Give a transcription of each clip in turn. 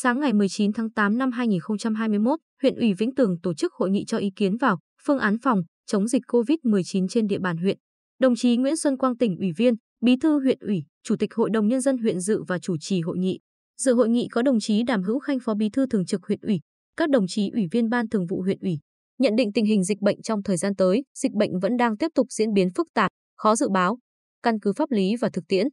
Sáng ngày 19 tháng 8 năm 2021, huyện ủy Vĩnh Tường tổ chức hội nghị cho ý kiến vào phương án phòng chống dịch COVID-19 trên địa bàn huyện. Đồng chí Nguyễn Xuân Quang tỉnh ủy viên, Bí thư huyện ủy, Chủ tịch Hội đồng nhân dân huyện dự và chủ trì hội nghị. Dự hội nghị có đồng chí Đàm Hữu Khanh Phó Bí thư Thường trực huyện ủy, các đồng chí ủy viên ban thường vụ huyện ủy. Nhận định tình hình dịch bệnh trong thời gian tới, dịch bệnh vẫn đang tiếp tục diễn biến phức tạp, khó dự báo. Căn cứ pháp lý và thực tiễn,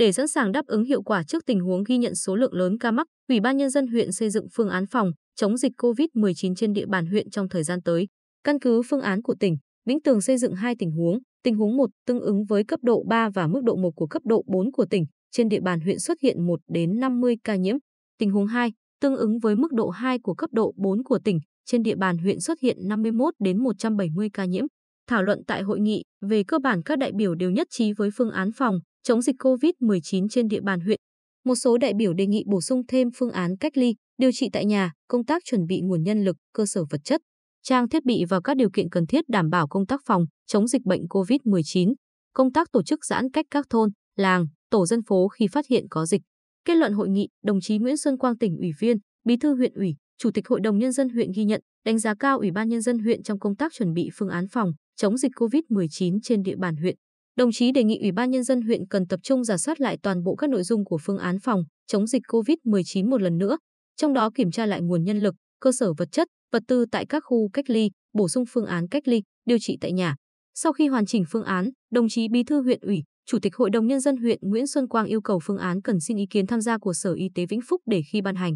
để sẵn sàng đáp ứng hiệu quả trước tình huống ghi nhận số lượng lớn ca mắc, Ủy ban nhân dân huyện xây dựng phương án phòng chống dịch COVID-19 trên địa bàn huyện trong thời gian tới. Căn cứ phương án của tỉnh, Vĩnh Tường xây dựng hai tình huống, tình huống 1 tương ứng với cấp độ 3 và mức độ 1 của cấp độ 4 của tỉnh, trên địa bàn huyện xuất hiện 1 đến 50 ca nhiễm. Tình huống 2 tương ứng với mức độ 2 của cấp độ 4 của tỉnh, trên địa bàn huyện xuất hiện 51 đến 170 ca nhiễm. Thảo luận tại hội nghị, về cơ bản các đại biểu đều nhất trí với phương án phòng chống dịch COVID-19 trên địa bàn huyện. Một số đại biểu đề nghị bổ sung thêm phương án cách ly, điều trị tại nhà, công tác chuẩn bị nguồn nhân lực, cơ sở vật chất, trang thiết bị và các điều kiện cần thiết đảm bảo công tác phòng chống dịch bệnh COVID-19, công tác tổ chức giãn cách các thôn, làng, tổ dân phố khi phát hiện có dịch. Kết luận hội nghị, đồng chí Nguyễn Xuân Quang tỉnh ủy viên, Bí thư huyện ủy, Chủ tịch Hội đồng nhân dân huyện ghi nhận, đánh giá cao Ủy ban nhân dân huyện trong công tác chuẩn bị phương án phòng chống dịch COVID-19 trên địa bàn huyện. Đồng chí đề nghị Ủy ban Nhân dân huyện cần tập trung giả soát lại toàn bộ các nội dung của phương án phòng chống dịch COVID-19 một lần nữa, trong đó kiểm tra lại nguồn nhân lực, cơ sở vật chất, vật tư tại các khu cách ly, bổ sung phương án cách ly, điều trị tại nhà. Sau khi hoàn chỉnh phương án, đồng chí Bí thư huyện ủy, Chủ tịch Hội đồng Nhân dân huyện Nguyễn Xuân Quang yêu cầu phương án cần xin ý kiến tham gia của Sở Y tế Vĩnh Phúc để khi ban hành.